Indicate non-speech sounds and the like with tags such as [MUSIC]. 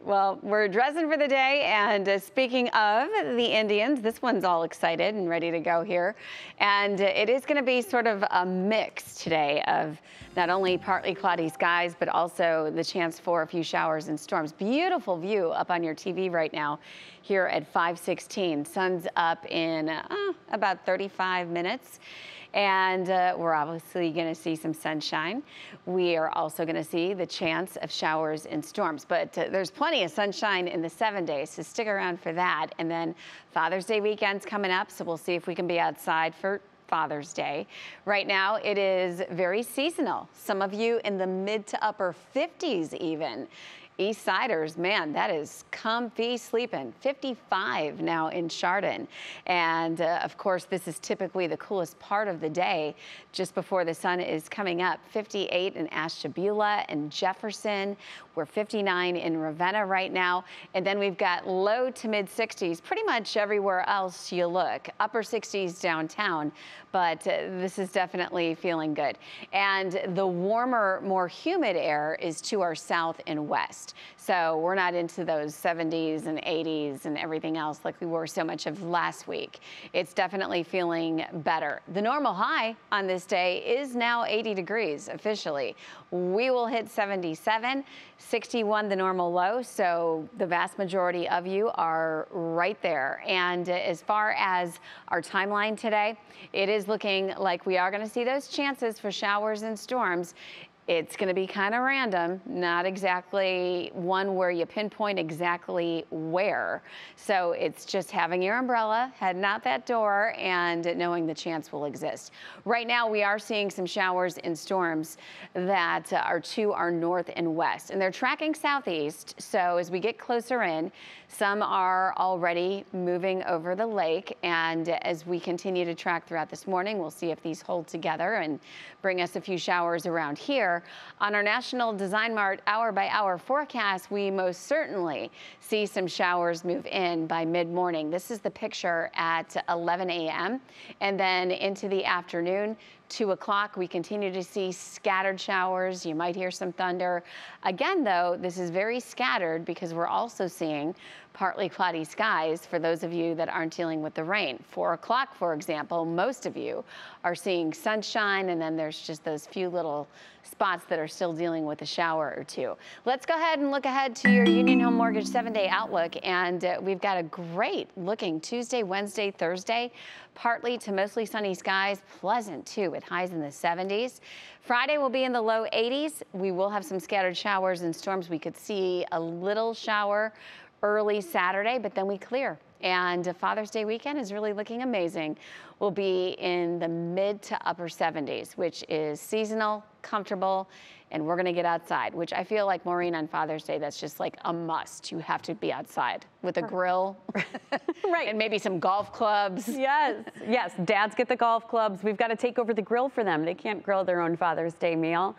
Well, we're dressing for the day, and uh, speaking of the Indians, this one's all excited and ready to go here. And uh, it is going to be sort of a mix today of not only partly cloudy skies, but also the chance for a few showers and storms. Beautiful view up on your TV right now here at 516. Sun's up in uh, about 35 minutes. And uh, we're obviously going to see some sunshine. We are also going to see the chance of showers and storms. But uh, there's plenty of sunshine in the seven days, so stick around for that. And then Father's Day weekend's coming up, so we'll see if we can be outside for Father's Day. Right now, it is very seasonal. Some of you in the mid to upper 50s even. East Siders, man, that is comfy sleeping. 55 now in Chardon. And uh, of course, this is typically the coolest part of the day just before the sun is coming up. 58 in Ashtabula and Jefferson. We're 59 in Ravenna right now. And then we've got low to mid 60s pretty much everywhere else you look. Upper 60s downtown, but uh, this is definitely feeling good. And the warmer, more humid air is to our south and west. So we're not into those 70s and 80s and everything else like we were so much of last week. It's definitely feeling better. The normal high on this day is now 80 degrees officially. We will hit 77, 61 the normal low. So the vast majority of you are right there. And as far as our timeline today, it is looking like we are going to see those chances for showers and storms it's going to be kind of random, not exactly one where you pinpoint exactly where. So it's just having your umbrella, heading out that door, and knowing the chance will exist. Right now, we are seeing some showers and storms that are to our north and west, and they're tracking southeast. So as we get closer in, some are already moving over the lake. And as we continue to track throughout this morning, we'll see if these hold together and bring us a few showers around here. On our National Design Mart hour by hour forecast, we most certainly see some showers move in by mid morning. This is the picture at 11 a.m. and then into the afternoon. 2 o'clock, we continue to see scattered showers. You might hear some thunder. Again, though, this is very scattered because we're also seeing partly cloudy skies for those of you that aren't dealing with the rain. 4 o'clock, for example, most of you are seeing sunshine, and then there's just those few little spots that are still dealing with a shower or two. Let's go ahead and look ahead to your Union Home Mortgage seven-day outlook, and uh, we've got a great looking Tuesday, Wednesday, Thursday, partly to mostly sunny skies, pleasant too, with highs in the 70s. Friday will be in the low 80s. We will have some scattered showers and storms. We could see a little shower early Saturday, but then we clear. And Father's Day weekend is really looking amazing. We'll be in the mid to upper 70s, which is seasonal, comfortable, and we're gonna get outside, which I feel like Maureen on Father's Day, that's just like a must. You have to be outside with a grill. [LAUGHS] right. And maybe some golf clubs. Yes, yes, dads get the golf clubs. We've gotta take over the grill for them. They can't grill their own Father's Day meal.